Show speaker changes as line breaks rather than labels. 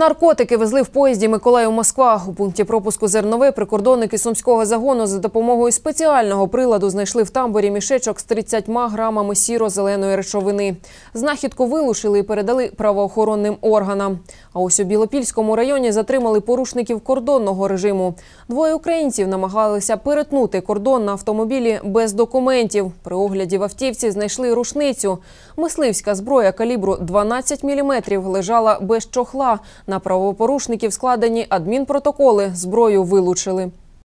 Наркотики везли в поїзді Миколаїв Москва. У пункті пропуску зернове прикордонники сумського загону за допомогою спеціального приладу знайшли в тамборі мішечок з 30 грамами сіро-зеленої речовини. Знахідку вилушили і передали правоохоронним органам. А ось у Білопільському районі затримали порушників кордонного режиму. Двоє українців намагалися перетнути кордон на автомобілі без документів. При огляді в автівці знайшли рушницю. Мисливська зброя калібру 12 мм лежала без чохла. На правопорушників складені адмінпротоколи, зброю вилучили.